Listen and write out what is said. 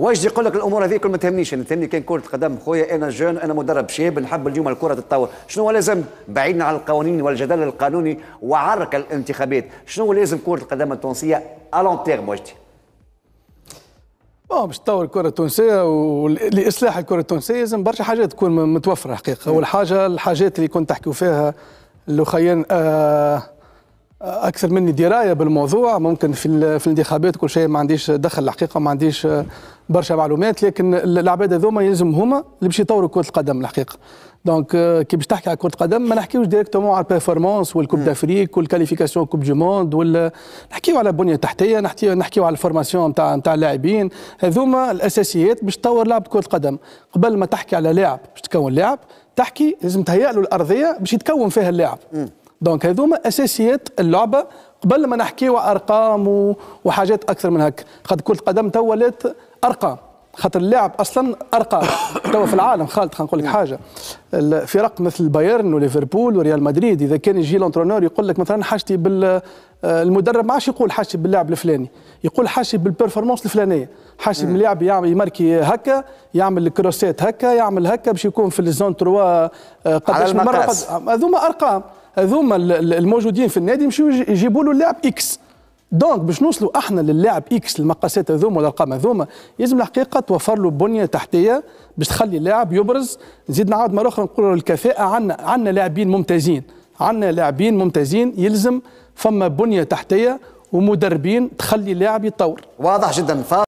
واجد يقول لك الامور هذه كل ما تهمنيش انا يعني تهمني كان كره قدم خويا انا جون انا مدرب شاب نحب اليوم الكره تتطور شنو لازم بعيدا عن القوانين والجدل القانوني وعرك الانتخابات شنو لازم كره القدم التونسيه الون تيرم واجدي باش تطور الكره التونسيه ولاصلاح الكره التونسيه لازم برشا حاجات تكون متوفره حقيقه اول حاجه الحاجات اللي كنت تحكيو فيها الاخيان آه اكثر مني درايه بالموضوع ممكن في في الانتخابات كل شيء ما عنديش دخل الحقيقه ما عنديش آه، برشا معلومات لكن العباد هذوما يلزم هما اللي باش يطوروا كره القدم الحقيقه دونك آه، كي باش تحكي على كره القدم ما نحكيوش ديريكتومون على البيرفورمانس والكوب دافريك والكاليفيكاسيون كوب دي موند ولا نحكيو على البنيه التحتيه نحكيو نحكيو على الفورماسيون نتاع نتاع اللاعبين هذوما الاساسيات باش تطور لعب كره القدم قبل ما تحكي على لاعب باش تكون لاعب تحكي لازم تهيأ له الارضيه باش يتكون فيها اللاعب دونك هذوما اساسيات اللعبه قبل ما نحكيو ارقام وحاجات اكثر من هك خاطر كره قدم تولت ولات ارقام خاطر اللاعب اصلا ارقام توا في العالم خالد خلينا نقول لك حاجه الفرق مثل بايرن وليفربول وريال مدريد اذا كان يجي لونترونور يقول لك مثلا حاجتي بال آه، المدرب ما عادش يقول حاجتي باللاعب الفلاني يقول حاجتي بالبرفورمانس الفلانيه حاجتي باللاعب يعمل يماركي هكا يعمل الكروسات هكا يعمل هكا باش يكون في الزون 3 آه، قداش من مره هذوما ارقام هذوما الموجودين في النادي يمشيو يجيبوا له اللاعب اكس دونك باش نوصلوا احنا للاعب اكس المقاسات هذوما والارقام هذوما لازم الحقيقه توفر له بنيه تحتيه باش تخلي اللاعب يبرز نزيد نعاود مره اخرى نقول الكفاءه عندنا عندنا لاعبين ممتازين عندنا لاعبين ممتازين يلزم فما بنيه تحتيه ومدربين تخلي اللاعب يتطور واضح جدا